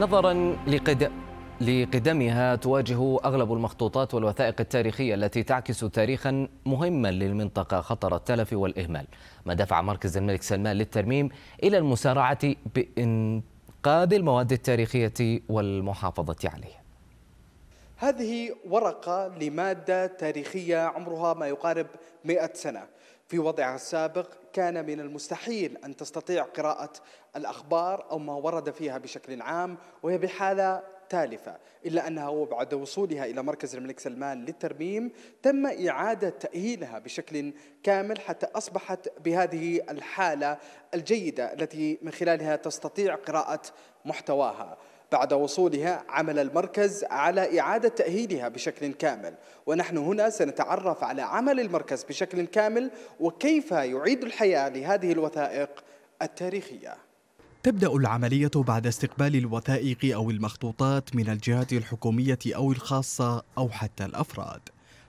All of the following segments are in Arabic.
نظرا لقد لقدمها تواجه اغلب المخطوطات والوثائق التاريخيه التي تعكس تاريخا مهما للمنطقه خطر التلف والاهمال، ما دفع مركز الملك سلمان للترميم الى المسارعه بانقاذ المواد التاريخيه والمحافظه عليها. هذه ورقة لمادة تاريخية عمرها ما يقارب مئة سنة في وضعها السابق كان من المستحيل أن تستطيع قراءة الأخبار أو ما ورد فيها بشكل عام وهي بحالة تالفة إلا أنها وبعد وصولها إلى مركز الملك سلمان للترميم تم إعادة تأهيلها بشكل كامل حتى أصبحت بهذه الحالة الجيدة التي من خلالها تستطيع قراءة محتواها بعد وصولها عمل المركز على إعادة تأهيلها بشكل كامل ونحن هنا سنتعرف على عمل المركز بشكل كامل وكيف يعيد الحياة لهذه الوثائق التاريخية تبدأ العملية بعد استقبال الوثائق أو المخطوطات من الجهات الحكومية أو الخاصة أو حتى الأفراد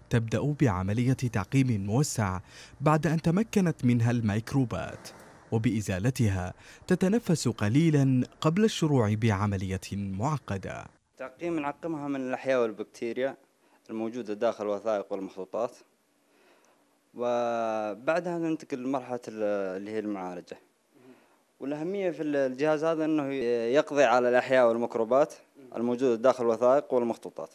تبدأ بعملية تعقيم موسع بعد أن تمكنت منها الميكروبات وبإزالتها تتنفس قليلا قبل الشروع بعملية معقدة تعقيم نعقمها من الأحياء والبكتيريا الموجودة داخل الوثائق والمخطوطات وبعدها ننتقل لمرحلة اللي هي المعالجة والأهمية في الجهاز هذا أنه يقضي على الأحياء والميكروبات الموجودة داخل الوثائق والمخطوطات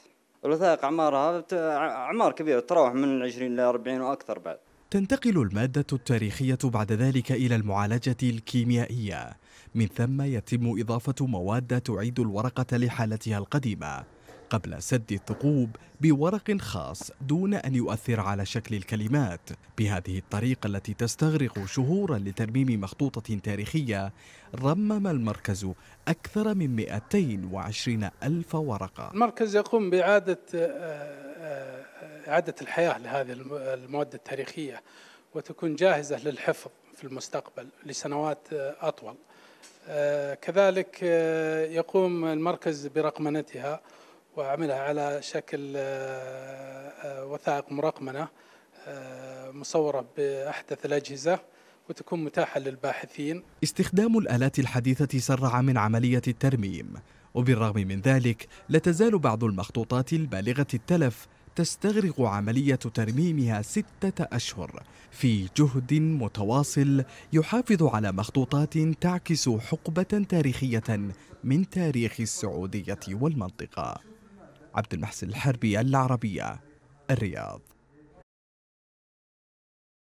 الوثائق أعمارها أعمار كبيرة تتراوح من 20 إلى 40 وأكثر بعد تنتقل المادة التاريخية بعد ذلك إلى المعالجة الكيميائية من ثم يتم إضافة مواد تعيد الورقة لحالتها القديمة قبل سد الثقوب بورق خاص دون أن يؤثر على شكل الكلمات بهذه الطريقة التي تستغرق شهورا لترميم مخطوطة تاريخية رمم المركز أكثر من 220 ألف ورقة المركز يقوم بإعادة آه، آه، إعادة الحياة لهذه المواد التاريخية وتكون جاهزة للحفظ في المستقبل لسنوات آه، أطول آه، كذلك آه، يقوم المركز برقمنتها وعملها على شكل وثائق مرقمنة مصورة بأحدث الأجهزة وتكون متاحة للباحثين استخدام الآلات الحديثة سرع من عملية الترميم وبالرغم من ذلك لا تزال بعض المخطوطات البالغة التلف تستغرق عملية ترميمها ستة أشهر في جهد متواصل يحافظ على مخطوطات تعكس حقبة تاريخية من تاريخ السعودية والمنطقة عبد المحسن الحربي العربية الرياض